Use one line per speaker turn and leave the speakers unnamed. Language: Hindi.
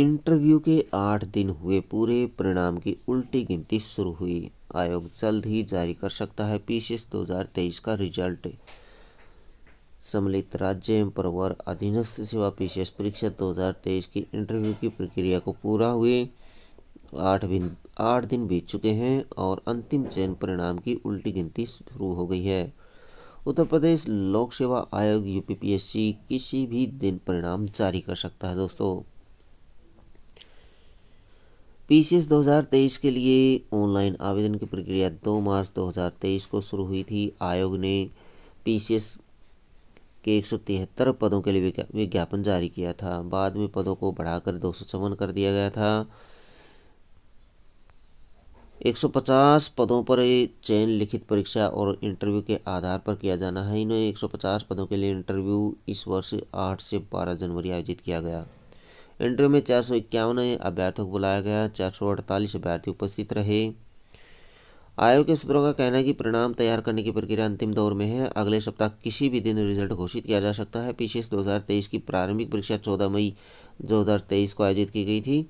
इंटरव्यू के आठ दिन हुए पूरे परिणाम की उल्टी गिनती शुरू हुई आयोग जल्द ही जारी कर सकता है पीसीएस 2023 का रिजल्ट सम्मिलित राज्य एवं प्रवर अधीनस्थ सेवा पीसीएस परीक्षा 2023 की इंटरव्यू की प्रक्रिया को पूरा हुए आठ दिन आठ दिन बीत चुके हैं और अंतिम चयन परिणाम की उल्टी गिनती शुरू हो गई है उत्तर प्रदेश लोक सेवा आयोग यूपीपीएससी किसी भी दिन परिणाम जारी कर सकता है दोस्तों पीसीएस 2023 के लिए ऑनलाइन आवेदन की प्रक्रिया 2 मार्च 2023 को शुरू हुई थी आयोग ने पीसीएस के एक पदों के लिए विज्ञापन जारी किया था बाद में पदों को बढ़ाकर दो कर दिया गया था 150 पदों पर चयन लिखित परीक्षा और इंटरव्यू के आधार पर किया जाना है इन्हें 150 पदों के लिए इंटरव्यू इस वर्ष 8 से 12 जनवरी आयोजित किया गया इंटरव्यू में चार सौ इक्यावन अभ्यर्थियों को बुलाया गया चार सौ अड़तालीस अभ्यर्थी उपस्थित रहे आयोग के सूत्रों का कहना है कि परिणाम तैयार करने की प्रक्रिया अंतिम दौर में है अगले सप्ताह किसी भी दिन रिजल्ट घोषित किया जा सकता है पीसीएस 2023 की प्रारंभिक परीक्षा 14 मई 2023 को आयोजित की गई थी